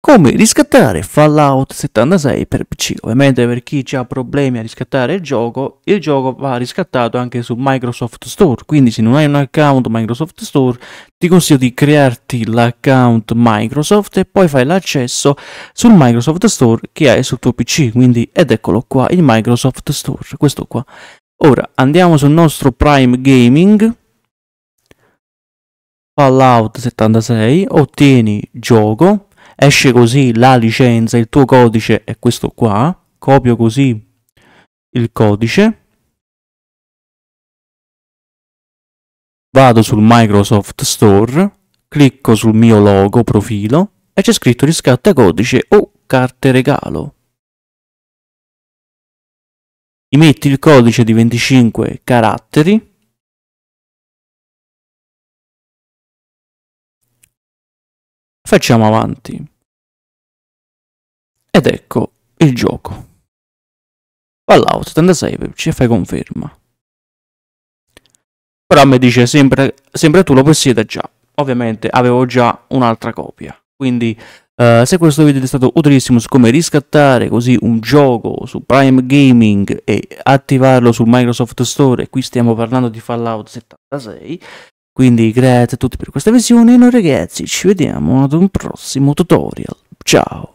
come riscattare Fallout 76 per PC. Ovviamente per chi ha problemi a riscattare il gioco, il gioco va riscattato anche su Microsoft Store, quindi se non hai un account Microsoft Store ti consiglio di crearti l'account Microsoft e poi fai l'accesso sul Microsoft Store che hai sul tuo PC, quindi ed eccolo qua il Microsoft Store, questo qua. Ora andiamo sul nostro Prime Gaming. Fallout 76, ottieni gioco, esce così la licenza, il tuo codice è questo qua, copio così il codice, vado sul Microsoft Store, clicco sul mio logo profilo e c'è scritto riscatta codice o carte regalo. Metti il codice di 25 caratteri Facciamo avanti. Ed ecco il gioco. Fallout 76 ci fai conferma. Però mi dice sempre, sempre tu lo possiede già. Ovviamente avevo già un'altra copia. Quindi Uh, se questo video ti è stato utilissimo su come riscattare così un gioco su Prime Gaming e attivarlo su Microsoft Store, e qui stiamo parlando di Fallout 76, quindi grazie a tutti per questa visione e noi ragazzi ci vediamo ad un prossimo tutorial. Ciao!